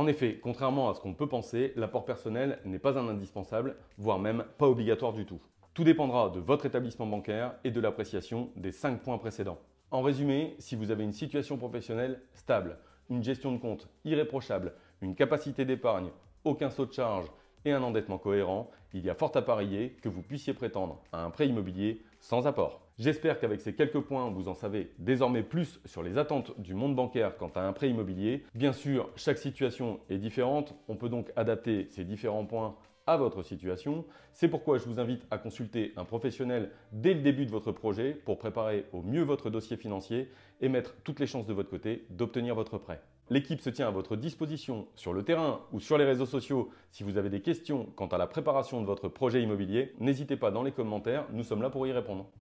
En effet, contrairement à ce qu'on peut penser, l'apport personnel n'est pas un indispensable, voire même pas obligatoire du tout. Tout dépendra de votre établissement bancaire et de l'appréciation des 5 points précédents. En résumé, si vous avez une situation professionnelle stable, une gestion de compte irréprochable, une capacité d'épargne, aucun saut de charge un endettement cohérent, il y a fort à parier que vous puissiez prétendre à un prêt immobilier sans apport. J'espère qu'avec ces quelques points, vous en savez désormais plus sur les attentes du monde bancaire quant à un prêt immobilier. Bien sûr, chaque situation est différente, on peut donc adapter ces différents points votre situation. C'est pourquoi je vous invite à consulter un professionnel dès le début de votre projet pour préparer au mieux votre dossier financier et mettre toutes les chances de votre côté d'obtenir votre prêt. L'équipe se tient à votre disposition sur le terrain ou sur les réseaux sociaux si vous avez des questions quant à la préparation de votre projet immobilier. N'hésitez pas dans les commentaires, nous sommes là pour y répondre.